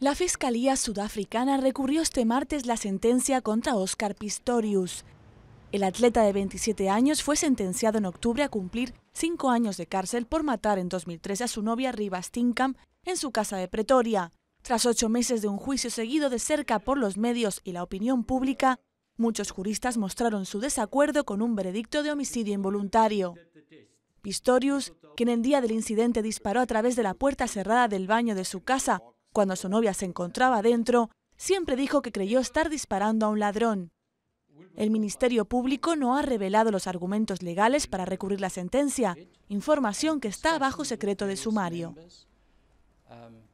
La Fiscalía Sudafricana recurrió este martes la sentencia contra Oscar Pistorius. El atleta de 27 años fue sentenciado en octubre a cumplir cinco años de cárcel por matar en 2013 a su novia Riva Stinkham en su casa de Pretoria. Tras ocho meses de un juicio seguido de cerca por los medios y la opinión pública, muchos juristas mostraron su desacuerdo con un veredicto de homicidio involuntario. Pistorius, quien el día del incidente disparó a través de la puerta cerrada del baño de su casa cuando su novia se encontraba dentro, siempre dijo que creyó estar disparando a un ladrón. El Ministerio Público no ha revelado los argumentos legales para recurrir la sentencia, información que está bajo secreto de sumario. Um,